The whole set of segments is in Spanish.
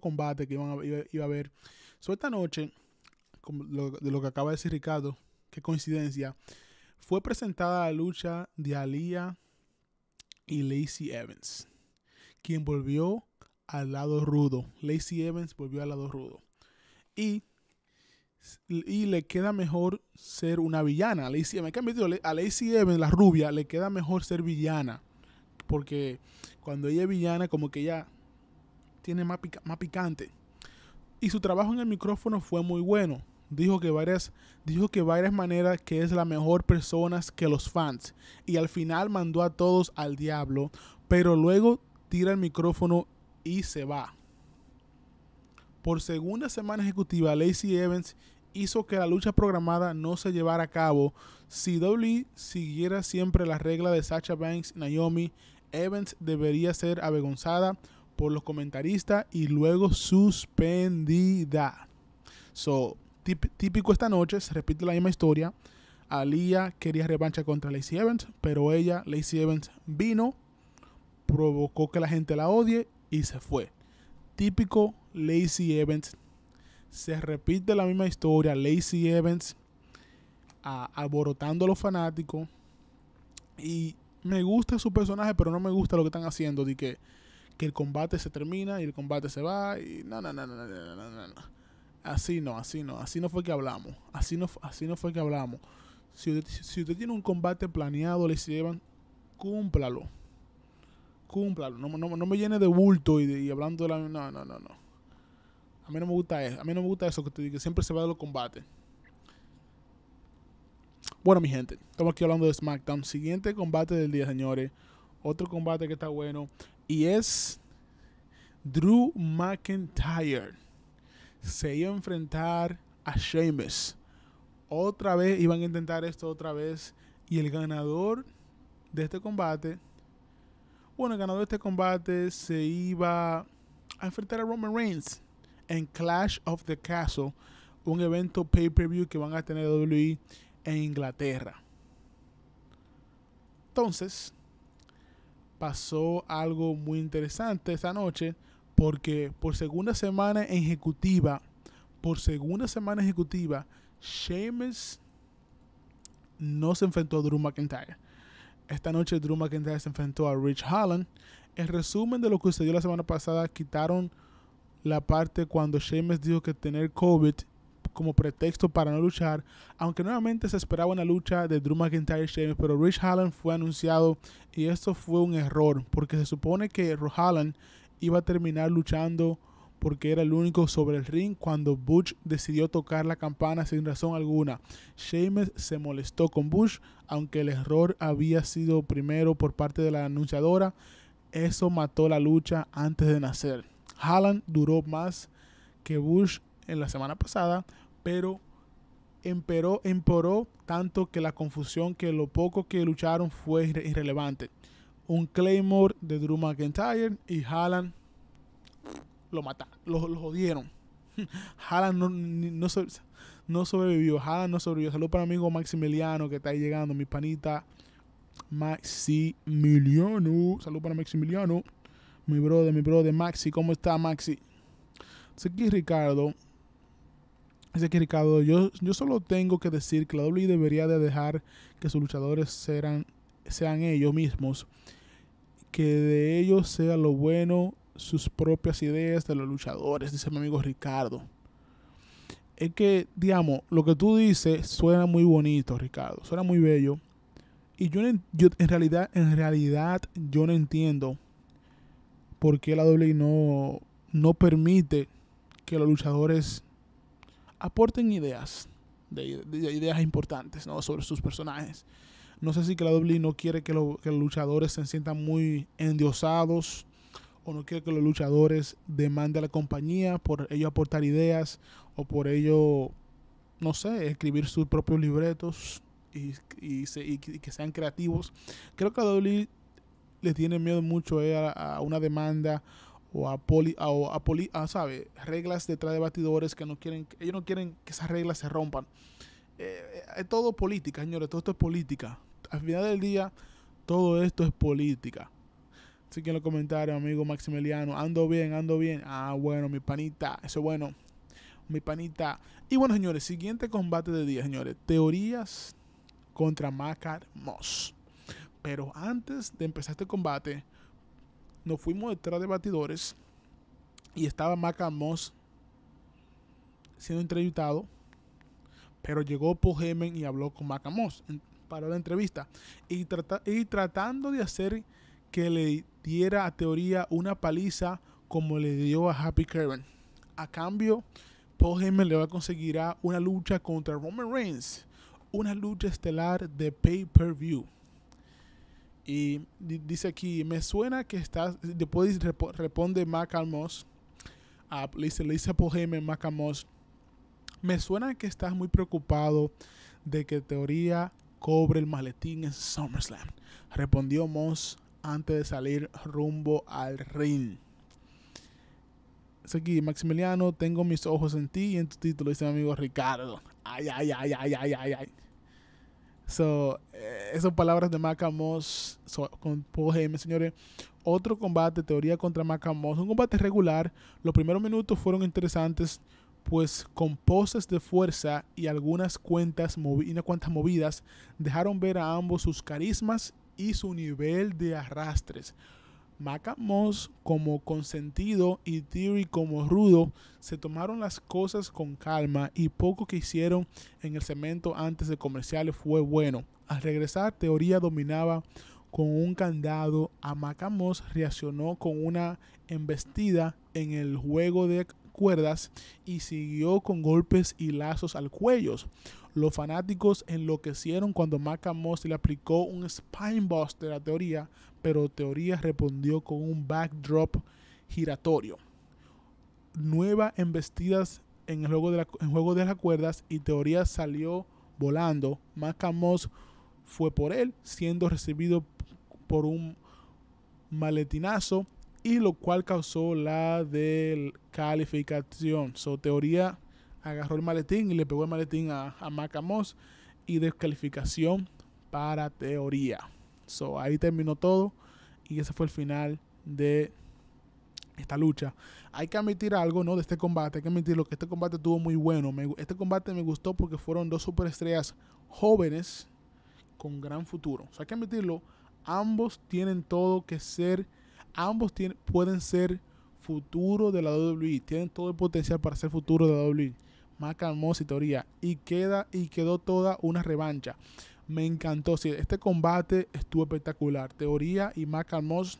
combate que iba, a haber. sobre esta noche, de lo que acaba de decir Ricardo, qué coincidencia, fue presentada la lucha de Alía y Lacey Evans, quien volvió al lado rudo. Lacey Evans volvió al lado rudo. Y, y le queda mejor ser una villana. Lacey Evans, a Lacey Evans, la rubia, le queda mejor ser villana. Porque cuando ella es villana, como que ya tiene más, picante. Y su trabajo en el micrófono fue muy bueno. Dijo que varias, dijo que varias maneras que es la mejor persona que los fans. Y al final mandó a todos al diablo, pero luego tira el micrófono y se va. Por segunda semana ejecutiva, Lacey Evans hizo que la lucha programada no se llevara a cabo si WWE siguiera siempre la regla de Sacha Banks Naomi. Evans debería ser avergonzada por los comentaristas y luego suspendida. So, típico esta noche, se repite la misma historia. Alia quería revancha contra Lacey Evans, pero ella, Lacey Evans, vino, provocó que la gente la odie y se fue. Típico Lacey Evans. Se repite la misma historia. Lacey Evans alborotando a los fanáticos. Y me gusta su personaje, pero no me gusta lo que están haciendo. De que que el combate se termina y el combate se va y no, no, no, no, no, no, no, no. Así no, así no, así no fue que hablamos, así no, así no fue que hablamos. Si usted, tiene un combate planeado, les llevan, cúmplalo. Cúmplalo. No, no, me llene de bulto y, hablando de la... No, no, no, no. A mí no me gusta eso. A mí no me gusta eso que que siempre se va de los combates. Bueno, mi gente, estamos aquí hablando de SmackDown. Siguiente combate del día, señores. Otro combate que está bueno y es Drew McIntyre. Se iba a enfrentar a Sheamus. Otra vez iban a intentar esto otra vez. Y el ganador de este combate. Bueno, el ganador de este combate se iba a enfrentar a Roman Reigns en Clash of the Castle. Un evento pay-per-view que van a tener WWE en Inglaterra. Entonces, pasó algo muy interesante esta noche porque por segunda semana ejecutiva, por segunda semana ejecutiva, Sheamus no se enfrentó a Drew McIntyre. Esta noche Drew McIntyre se enfrentó a Rich Holland. El resumen de lo que sucedió la semana pasada, quitaron la parte cuando Sheamus dijo que tener COVID como pretexto para no luchar, aunque nuevamente se esperaba una lucha de Drew McIntyre y Sheamus, pero Rich Holland fue anunciado y esto fue un error, porque se supone que Holland iba a terminar luchando porque era el único sobre el ring cuando Bush decidió tocar la campana sin razón alguna. Sheamus se molestó con Bush, aunque el error había sido primero por parte de la anunciadora. Eso mató la lucha antes de nacer. Holland duró más que Bush en la semana pasada, pero emperó, empeoró tanto que la confusión que lo poco que lucharon fue irrelevante. Un Claymore de Drew McIntyre y Haaland lo mataron, lo, jodieron. Haaland no, no, sobrevivió, Haaland no sobrevivió. Salud para mi amigo Maximiliano que está llegando, mi panita Maximiliano. Salud para Maximiliano, mi brother, mi brother Maxi, ¿cómo está Maxi? Aquí Ricardo Dice que Ricardo, yo, yo solo tengo que decir que la WWE debería de dejar que sus luchadores sean, sean ellos mismos, que de ellos sea lo bueno, sus propias ideas de los luchadores, dice mi amigo Ricardo. Es que, digamos, lo que tú dices suena muy bonito, Ricardo, suena muy bello. Y yo, en realidad, en realidad, yo no entiendo por qué la WWE no, no permite que los luchadores aporten ideas, de, ideas importantes sobre sus personajes. No sé si que la W no quiere que, los luchadores se sientan muy endiosados o no quiere que los luchadores demanden a la compañía por ello aportar ideas o por ello, no sé, escribir sus propios libretos y, que sean creativos. Creo que la WWE le tiene miedo mucho eh, a una demanda o a, poli, a, poli, ¿sabe? reglas detrás de batidores que no quieren, ellos no quieren que esas reglas se rompan. Eh, eh, eh, es todo política, señores, todo esto es política. Al final del día, todo esto es política. Así que en los comentarios, amigo Maximiliano, ando bien, ando bien. Ah, bueno, mi panita, eso bueno. Mi panita. Y bueno, señores, siguiente combate de día, señores. Teorías contra Macar Moss. Pero antes de empezar este combate, nos fuimos detrás de batidores y estaba Maca siendo entrevistado, pero llegó Pogemen y habló con Macamos para la entrevista y, tratando de hacer que le diera a teoría una paliza como le dio a Happy Kevin. A cambio, Paul le va a conseguir una lucha contra Roman Reigns, una lucha estelar de pay-per-view. Y dice aquí, me suena que estás, después responde Macamos, Moss le, dice, le dice Macamos, me suena que estás muy preocupado de que Teoría cobre el maletín en SummerSlam, respondió Moss antes de salir rumbo al ring. aquí, Maximiliano, tengo mis ojos en ti y en tu título, dice mi amigo Ricardo. Ay, ay, ay, ay, ay, ay, ay. So, esas palabras de Macamos con Paul señores. Otro combate, teoría contra Macamos Un combate regular. Los primeros minutos fueron interesantes, pues con poses de fuerza y algunas cuentas, cuantas movidas, dejaron ver a ambos sus carismas y su nivel de arrastres. Macamos como consentido y Theory como rudo se tomaron las cosas con calma y poco que hicieron en el cemento antes de comerciales fue bueno. Al regresar, Teoría dominaba con un candado. A Macamos reaccionó con una embestida en el juego de cuerdas y siguió con golpes y lazos al cuello. Los fanáticos enloquecieron cuando Macamos le aplicó un spinebuster a Teoría, pero Teoría respondió con un backdrop giratorio. Nueva embestidas en el juego de, la, en juego de las cuerdas y Teoría salió volando. Macamos fue por él, siendo recibido por un maletinazo y lo cual causó la descalificación. so, teoría agarró el maletín y le pegó el maletín a, a Macamos y descalificación para teoría. So, ahí terminó todo y ese fue el final de esta lucha. Hay que admitir algo, ¿no? De este combate. Hay que admitirlo que este combate estuvo muy bueno. este combate me gustó porque fueron dos superestrellas jóvenes con gran futuro. O sea, hay que admitirlo. Ambos tienen todo que ser ambos pueden ser futuro de la WWE, tienen todo el potencial para ser futuro de la WWE. Macamos y Teoría. Y queda y quedó toda una revancha. Me encantó. este combate estuvo espectacular. Teoría y Macamos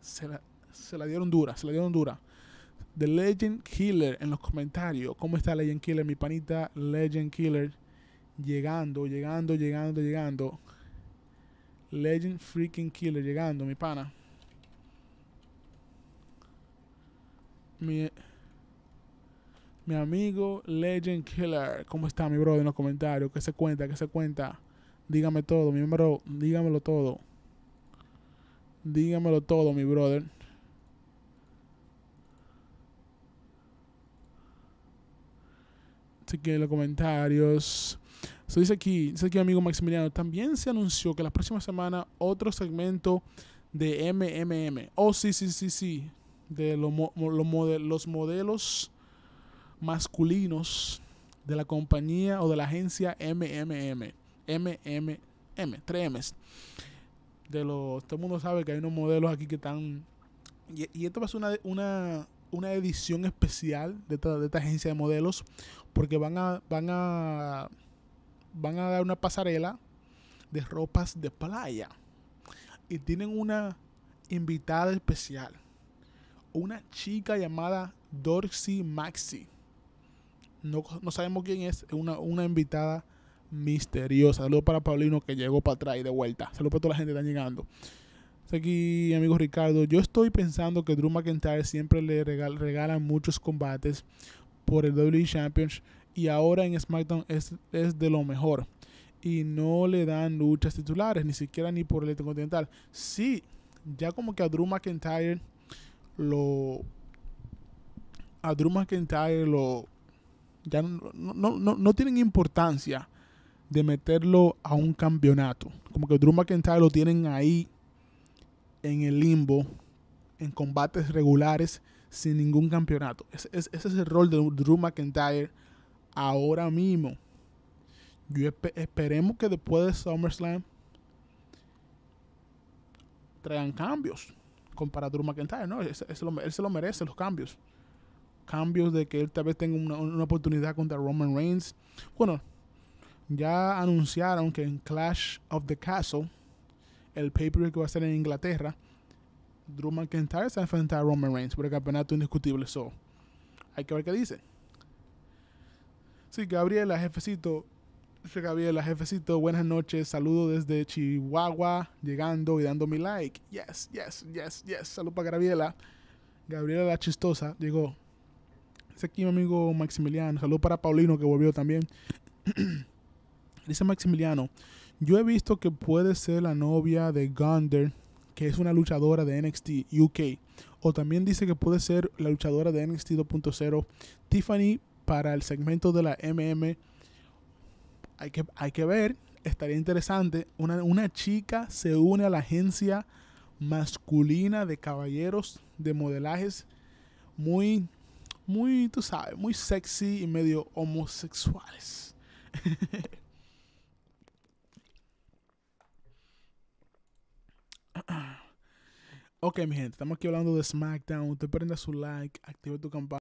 se la, se la dieron dura, se la dieron dura. The Legend Killer en los comentarios. ¿Cómo está Legend Killer? Mi panita Legend Killer. Llegando, llegando, llegando, llegando. Legend Freaking Killer llegando, mi pana. mi, amigo Legend Killer. ¿Cómo está mi brother en los comentarios? que se cuenta? que se cuenta? Dígame todo, mi bro. Dígamelo todo. Dígamelo todo, mi brother. que en los comentarios. Se dice aquí, dice aquí amigo Maximiliano, también se anunció que la próxima semana otro segmento de MMM. Oh, sí, sí, sí, sí de los modelos masculinos de la compañía o de la agencia MMM. MMM, 3Ms. De todo el mundo sabe que hay unos modelos aquí que están... Y, esto va a ser una, edición especial de esta, de esta, agencia de modelos porque van a, van a, van a dar una pasarela de ropas de playa. Y tienen una invitada especial una chica llamada Dorsey Maxi. No, sabemos quién es, una, invitada misteriosa. Saludos para Paulino que llegó para atrás y de vuelta. Saludos para toda la gente que está llegando. Aquí, amigo Ricardo, yo estoy pensando que Drew McIntyre siempre le regalan regala muchos combates por el WWE Champions y ahora en SmackDown es, de lo mejor. Y no le dan luchas titulares, ni siquiera ni por el Continental. Sí, ya como que a Drew McIntyre lo a Drew McIntyre lo no, no, no, no, tienen importancia de meterlo a un campeonato. Como que Drew McIntyre lo tienen ahí en el limbo, en combates regulares, sin ningún campeonato. Ese, es el rol de Drew McIntyre ahora mismo. Yo esperemos que después de SummerSlam traigan cambios comparar a Drew McIntyre, ¿no? Él, se lo, merece, los cambios. Cambios de que él tal vez tenga una, oportunidad contra Roman Reigns. Bueno, ya anunciaron que en Clash of the Castle, el pay que va a ser en Inglaterra, Drew McIntyre se va a enfrentar a Roman Reigns por el campeonato indiscutible. So, hay que ver qué dice. Sí, Gabriela, jefecito, Gabriela, jefecito, buenas noches. Saludo desde Chihuahua, llegando y dando mi like. Yes, yes, yes, yes. Salud para Gabriela. Gabriela la chistosa llegó. Dice aquí mi amigo Maximiliano. Salud para Paulino que volvió también. Dice Maximiliano, yo he visto que puede ser la novia de Gunder, que es una luchadora de NXT UK. O también dice que puede ser la luchadora de NXT 2.0, Tiffany, para el segmento de la MM hay que, hay que ver, estaría interesante. Una, una chica se une a la agencia masculina de caballeros de modelajes muy, muy, tú sabes, muy sexy y medio homosexuales. ok, mi gente, estamos aquí hablando de SmackDown. Usted prenda su like, activa tu campana.